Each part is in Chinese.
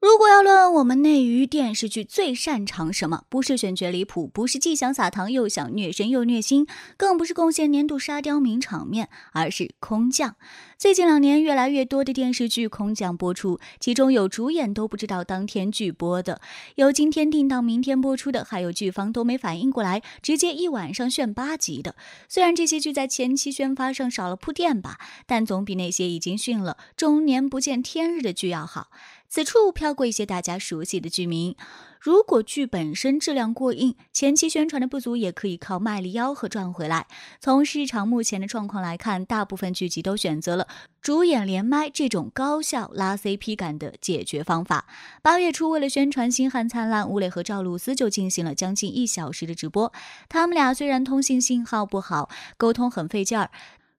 如果要论我们内娱电视剧最擅长什么，不是选角离谱，不是既想撒糖又想虐神又虐心，更不是贡献年度沙雕名场面，而是空降。最近两年，越来越多的电视剧空降播出，其中有主演都不知道当天剧播的，有今天定到明天播出的，还有剧方都没反应过来，直接一晚上炫八集的。虽然这些剧在前期宣发上少了铺垫吧，但总比那些已经训了中年不见天日的剧要好。此处飘过一些大家熟悉的剧名。如果剧本身质量过硬，前期宣传的不足也可以靠卖力吆喝赚回来。从市场目前的状况来看，大部分剧集都选择了主演连麦这种高效拉 CP 感的解决方法。八月初，为了宣传《星汉灿烂》，吴磊和赵露思就进行了将近一小时的直播。他们俩虽然通信信号不好，沟通很费劲儿。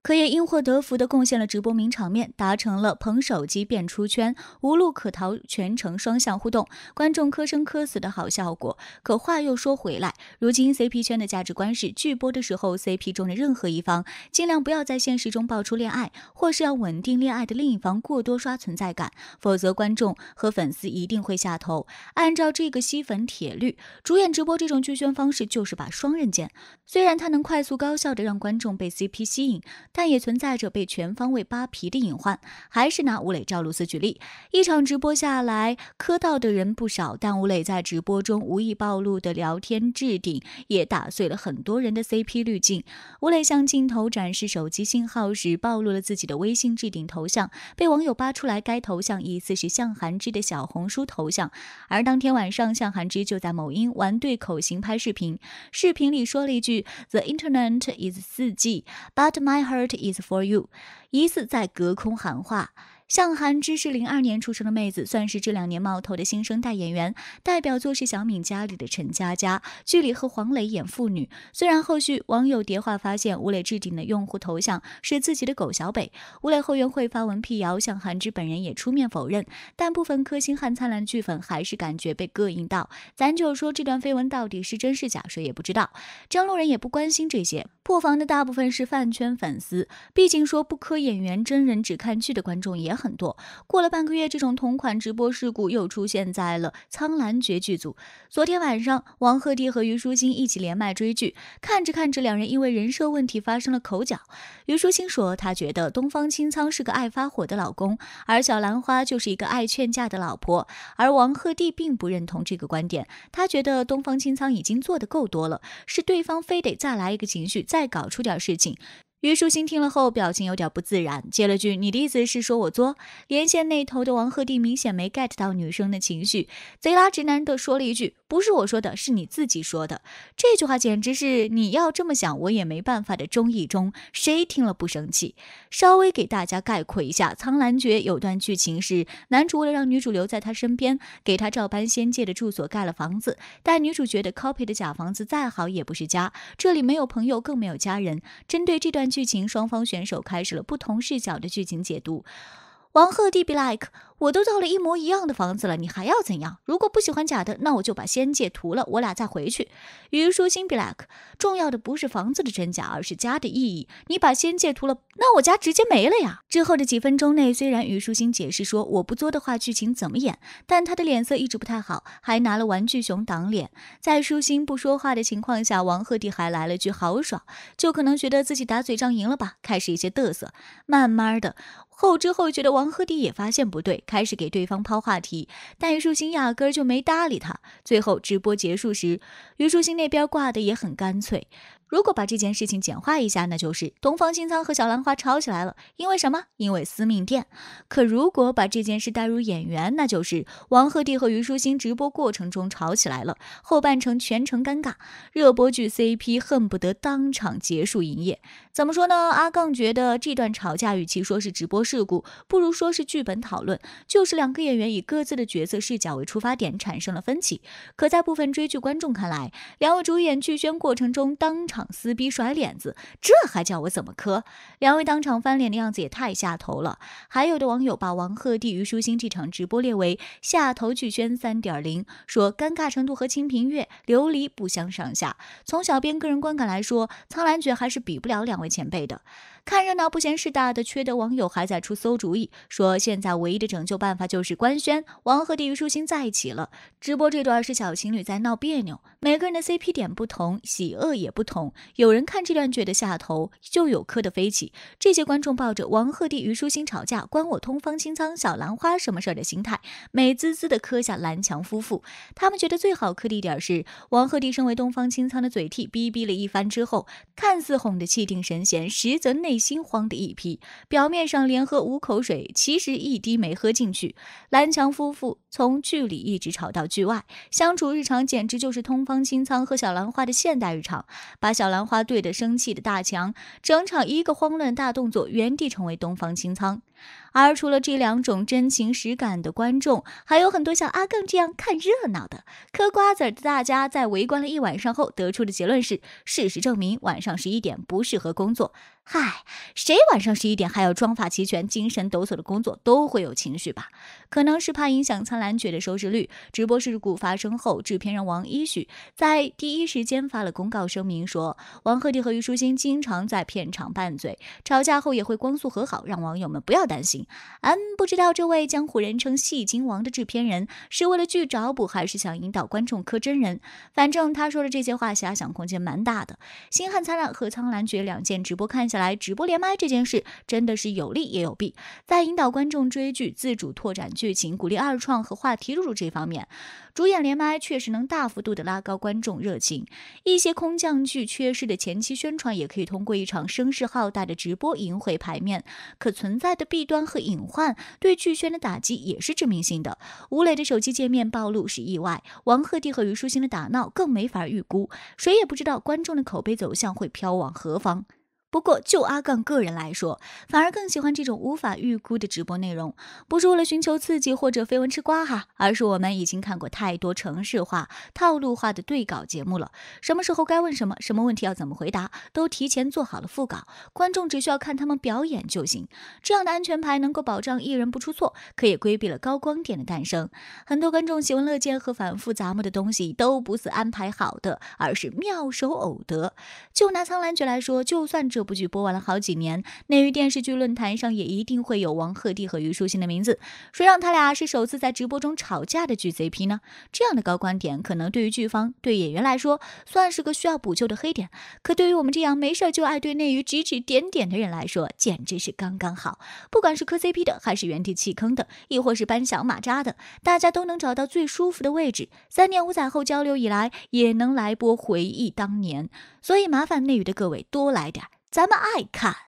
可也因祸得福的贡献了直播名场面，达成了捧手机变出圈，无路可逃，全程双向互动，观众磕生磕死的好效果。可话又说回来，如今 CP 圈的价值观是剧播的时候，CP 中的任何一方尽量不要在现实中爆出恋爱，或是要稳定恋爱的另一方过多刷存在感，否则观众和粉丝一定会下头。按照这个吸粉铁律，主演直播这种剧宣方式就是把双刃剑，虽然它能快速高效的让观众被 CP 吸引。但也存在着被全方位扒皮的隐患。还是拿吴磊、赵露思举例，一场直播下来磕到的人不少，但吴磊在直播中无意暴露的聊天置顶，也打碎了很多人的 CP 滤镜。吴磊向镜头展示手机信号时，暴露了自己的微信置顶头像，被网友扒出来，该头像疑似是向涵之的小红书头像。而当天晚上，向涵之就在某音玩对口型拍视频，视频里说了一句：“The Internet is 4G, but my heart。” Is for you，疑似在隔空喊话。向涵之是零二年出生的妹子，算是这两年冒头的新生代演员，代表作是《小敏家》里的陈佳佳，剧里和黄磊演父女。虽然后续网友叠画发现，吴磊置顶的用户头像是自己的狗小北，吴磊后援会发文辟谣，向涵之本人也出面否认，但部分科星汉灿烂的剧粉还是感觉被膈应到。咱就说这段绯闻到底是真是假，谁也不知道。张路人也不关心这些，破防的大部分是饭圈粉丝，毕竟说不磕演员、真人只看剧的观众也。很多过了半个月，这种同款直播事故又出现在了《苍兰诀》剧组。昨天晚上，王鹤棣和虞书欣一起连麦追剧，看着看着，两人因为人设问题发生了口角。虞书欣说，她觉得东方青苍是个爱发火的老公，而小兰花就是一个爱劝架的老婆。而王鹤棣并不认同这个观点，他觉得东方青苍已经做得够多了，是对方非得再来一个情绪，再搞出点事情。于淑欣听了后，表情有点不自然，接了句：“你的意思是说我作？”连线那头的王鹤棣明显没 get 到女生的情绪，贼拉直男的说了一句：“不是我说的，是你自己说的。”这句话简直是你要这么想，我也没办法的忠义中，谁听了不生气？稍微给大家概括一下，《苍兰诀》有段剧情是男主为了让女主留在他身边，给他照搬仙界的住所盖了房子，但女主觉得 copy 的假房子再好也不是家，这里没有朋友，更没有家人。针对这段。剧情双方选手开始了不同视角的剧情解读，王鹤棣 be like。我都造了一模一样的房子了，你还要怎样？如果不喜欢假的，那我就把仙界涂了，我俩再回去。于书欣 b l a c k 重要的不是房子的真假，而是家的意义。你把仙界涂了，那我家直接没了呀！之后的几分钟内，虽然于书欣解释说我不作的话剧情怎么演，但他的脸色一直不太好，还拿了玩具熊挡脸。在舒心不说话的情况下，王鹤棣还来了句豪爽，就可能觉得自己打嘴仗赢了吧，开始一些嘚瑟。慢慢的，后知后觉的王鹤棣也发现不对。开始给对方抛话题，但虞书欣压根儿就没搭理他。最后直播结束时，虞书欣那边挂的也很干脆。如果把这件事情简化一下，那就是东方青苍和小兰花吵起来了，因为什么？因为司命殿。可如果把这件事带入演员，那就是王鹤棣和虞书欣直播过程中吵起来了，后半程全程尴尬，热播剧 CP 恨不得当场结束营业。怎么说呢？阿杠觉得这段吵架与其说是直播事故，不如说是剧本讨论，就是两个演员以各自的角色视角为出发点产生了分歧。可在部分追剧观众看来，两位主演剧宣过程中当场。撕逼甩脸子，这还叫我怎么磕？两位当场翻脸的样子也太下头了。还有的网友把王鹤棣、虞书欣这场直播列为下头巨宣三点零，说尴尬程度和《清平乐》《琉璃》不相上下。从小编个人观感来说，苍兰诀还是比不了两位前辈的。看热闹不嫌事大的缺德网友还在出馊主意，说现在唯一的拯救办法就是官宣王鹤棣虞舒心在一起了。直播这段是小情侣在闹别扭，每个人的 CP 点不同，喜恶也不同。有人看这段觉得下头，就有磕的飞起。这些观众抱着王鹤棣虞书欣吵架关我东方青苍小兰花什么事儿的心态，美滋滋的磕下蓝墙夫妇。他们觉得最好磕的一点是王鹤棣身为东方青苍的嘴替，逼逼了一番之后，看似哄得气定神闲，实则内。心慌的一批，表面上连喝五口水，其实一滴没喝进去。蓝强夫妇从剧里一直吵到剧外，相处日常简直就是东方青苍和小兰花的现代日常。把小兰花怼得生气的大强，整场一个慌乱大动作，原地成为东方青苍。而除了这两种真情实感的观众，还有很多像阿更这样看热闹的嗑瓜子的大家，在围观了一晚上后得出的结论是：事实证明，晚上十一点不适合工作。嗨。谁晚上十一点还要妆发齐全、精神抖擞的工作都会有情绪吧？可能是怕影响《苍兰诀》的收视率。直播事故发生后，制片人王一许在第一时间发了公告声明，说王鹤棣和虞书欣经常在片场拌嘴、吵架后也会光速和好，让网友们不要担心。嗯，不知道这位江湖人称“戏精王”的制片人是为了剧找补，还是想引导观众磕真人？反正他说的这些话，遐想空间蛮大的。《星汉灿烂》和《苍兰诀》两件直播看下来，只。直播连麦这件事真的是有利也有弊。在引导观众追剧、自主拓展剧情、鼓励二创和话题入驻这方面，主演连麦确实能大幅度的拉高观众热情。一些空降剧缺失的前期宣传，也可以通过一场声势浩大的直播赢回牌面。可存在的弊端和隐患，对剧宣的打击也是致命性的。吴磊的手机界面暴露是意外，王鹤棣和虞书欣的打闹更没法预估，谁也不知道观众的口碑走向会飘往何方。不过，就阿杠个人来说，反而更喜欢这种无法预估的直播内容，不是为了寻求刺激或者绯闻吃瓜哈，而是我们已经看过太多城市化、套路化的对稿节目了。什么时候该问什么，什么问题要怎么回答，都提前做好了副稿，观众只需要看他们表演就行。这样的安全牌能够保障艺人不出错，可也规避了高光点的诞生。很多观众喜闻乐见和反复杂摸的东西，都不是安排好的，而是妙手偶得。就拿苍兰诀来说，就算主这部剧播完了好几年，内娱电视剧论坛上也一定会有王鹤棣和虞书欣的名字。谁让他俩是首次在直播中吵架的剧 CP 呢？这样的高观点，可能对于剧方、对演员来说算是个需要补救的黑点，可对于我们这样没事就爱对内娱指指点点的人来说，简直是刚刚好。不管是磕 CP 的，还是原地弃坑的，亦或是搬小马扎的，大家都能找到最舒服的位置。三年五载后交流以来，也能来波回忆当年。所以麻烦内娱的各位多来点。咱们爱看。